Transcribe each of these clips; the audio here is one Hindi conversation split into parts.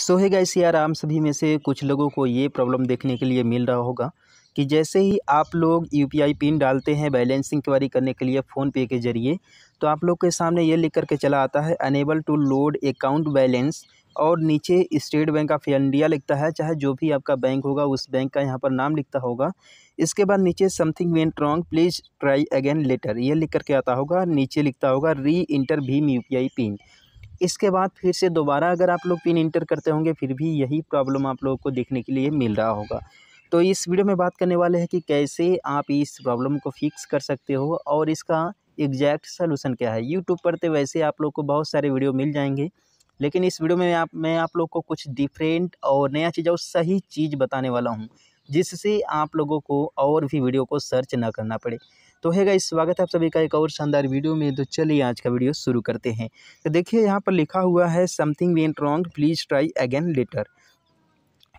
सो है गाइस यार आम सभी में से कुछ लोगों को ये प्रॉब्लम देखने के लिए मिल रहा होगा कि जैसे ही आप लोग यू पिन डालते हैं बैलेंस इंक्वायरी करने के लिए फ़ोनपे के ज़रिए तो आप लोग के सामने ये लिख करके चला आता है unable to load account balance और नीचे स्टेट बैंक ऑफ इंडिया लिखता है चाहे जो भी आपका बैंक होगा उस बैंक का यहाँ पर नाम लिखता होगा इसके बाद नीचे something went wrong please try again later ये लिख करके आता होगा नीचे लिखता होगा री इंटर भीम यू पिन इसके बाद फिर से दोबारा अगर आप लोग पिन इंटर करते होंगे फिर भी यही प्रॉब्लम आप लोगों को देखने के लिए मिल रहा होगा तो इस वीडियो में बात करने वाले हैं कि कैसे आप इस प्रॉब्लम को फिक्स कर सकते हो और इसका एग्जैक्ट सोलूसन क्या है यूट्यूब पर तो वैसे आप लोग को बहुत सारे वीडियो मिल जाएंगे लेकिन इस वीडियो में आप मैं आप लोग को कुछ डिफरेंट और नया चीज़ और सही चीज़ बताने वाला हूँ जिससे आप लोगों को और भी वीडियो को सर्च ना करना पड़े तो है गाइस स्वागत है आप सभी का एक और शानदार वीडियो में तो चलिए आज का वीडियो शुरू करते हैं तो देखिए यहाँ पर लिखा हुआ है something went wrong please try again later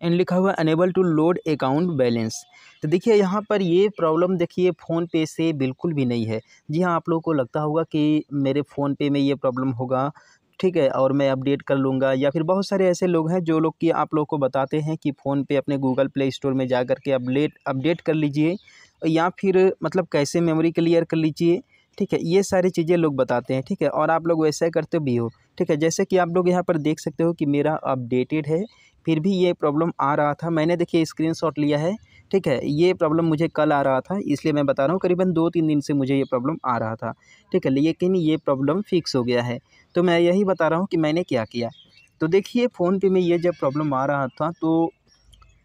and लिखा हुआ unable to load account balance तो देखिए यहाँ पर ये प्रॉब्लम देखिए फ़ोन पे से बिल्कुल भी नहीं है जी हाँ आप लोगों को लगता होगा कि मेरे फ़ोन पे में ये प्रॉब्लम होगा ठीक है और मैं अपडेट कर लूँगा या फिर बहुत सारे ऐसे लोग हैं जो लोग कि आप लोग को बताते हैं कि फ़ोन पे अपने गूगल प्ले स्टोर में जा कर के अपडेट अपडेट कर लीजिए या फिर मतलब कैसे मेमोरी क्लियर कर लीजिए ठीक है ये सारी चीज़ें लोग बताते हैं ठीक है और आप लोग वैसा करते भी हो ठीक है जैसे कि आप लोग यहाँ पर देख सकते हो कि मेरा अपडेटेड है फिर भी ये प्रॉब्लम आ रहा था मैंने देखिए स्क्रीन लिया है ठीक है ये प्रॉब्लम मुझे कल आ रहा था इसलिए मैं बता रहा हूँ करीबन दो तीन दिन से मुझे ये प्रॉब्लम आ रहा था ठीक है लेकिन ये प्रॉब्लम फिक्स हो गया है तो मैं यही बता रहा हूँ कि मैंने क्या किया तो देखिए फ़ोन पे में ये जब प्रॉब्लम आ रहा था तो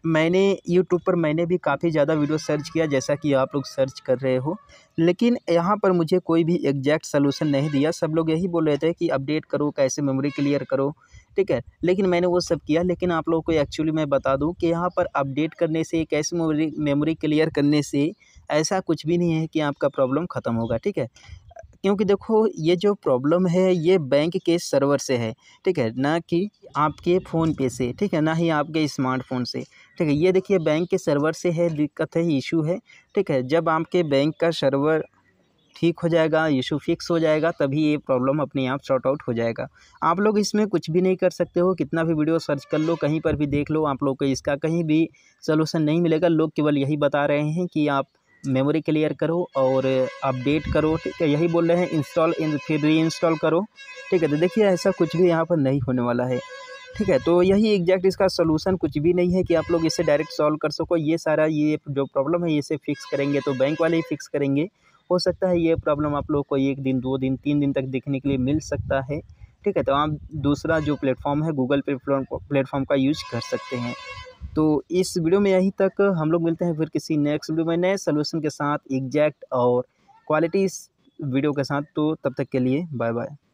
मैंने यूट्यूब पर मैंने भी काफ़ी ज़्यादा वीडियो सर्च किया जैसा कि आप लोग सर्च कर रहे हो लेकिन यहाँ पर मुझे कोई भी एग्जैक्ट सोलूसन नहीं दिया सब लोग यही बोल रहे थे कि अपडेट करो कैसे मेमोरी क्लियर करो ठीक है लेकिन मैंने वो सब किया लेकिन आप लोगों को एक्चुअली मैं बता दूं कि यहाँ पर अपडेट करने से कैसे मेमोरी मेमोरी क्लियर करने से ऐसा कुछ भी नहीं है कि आपका प्रॉब्लम ख़त्म होगा ठीक है क्योंकि देखो ये जो प्रॉब्लम है ये बैंक के सर्वर से है ठीक है ना कि आपके फ़ोन पे से ठीक है ना ही आपके स्मार्टफोन से ठीक है ये देखिए बैंक के सर्वर से है दिक्कत है इशू है ठीक है जब आपके बैंक का सर्वर ठीक हो जाएगा इशू फिक्स हो जाएगा तभी ये प्रॉब्लम अपने आप शॉर्ट आउट हो जाएगा आप लोग इसमें कुछ भी नहीं कर सकते हो कितना भी वीडियो सर्च कर लो कहीं पर भी देख लो आप लोग को इसका कहीं भी सोलूसन नहीं मिलेगा लोग केवल यही बता रहे हैं कि आप मेमोरी क्लियर करो और अपडेट करो ठीक है यही बोल रहे हैं इंस्टॉल इन फिर री इंस्टॉल करो ठीक है तो देखिए ऐसा कुछ भी यहाँ पर नहीं होने वाला है ठीक है तो यही एग्जैक्ट इसका सोलूसन कुछ भी नहीं है कि आप लोग इसे डायरेक्ट सॉल्व कर सको ये सारा ये जो प्रॉब्लम है इसे फिक्स करेंगे तो बैंक वाले ही फिक्स करेंगे हो सकता है ये प्रॉब्लम आप लोग को एक दिन दो दिन तीन दिन तक देखने के लिए मिल सकता है ठीक है तो आप दूसरा जो प्लेटफॉर्म है गूगल पे प्लेटफॉर्म का यूज कर सकते हैं तो इस वीडियो में यहीं तक हम लोग मिलते हैं फिर किसी नेक्स्ट वीडियो में नए सोल्यूशन के साथ एग्जैक्ट और क्वालिटी वीडियो के साथ तो तब तक के लिए बाय बाय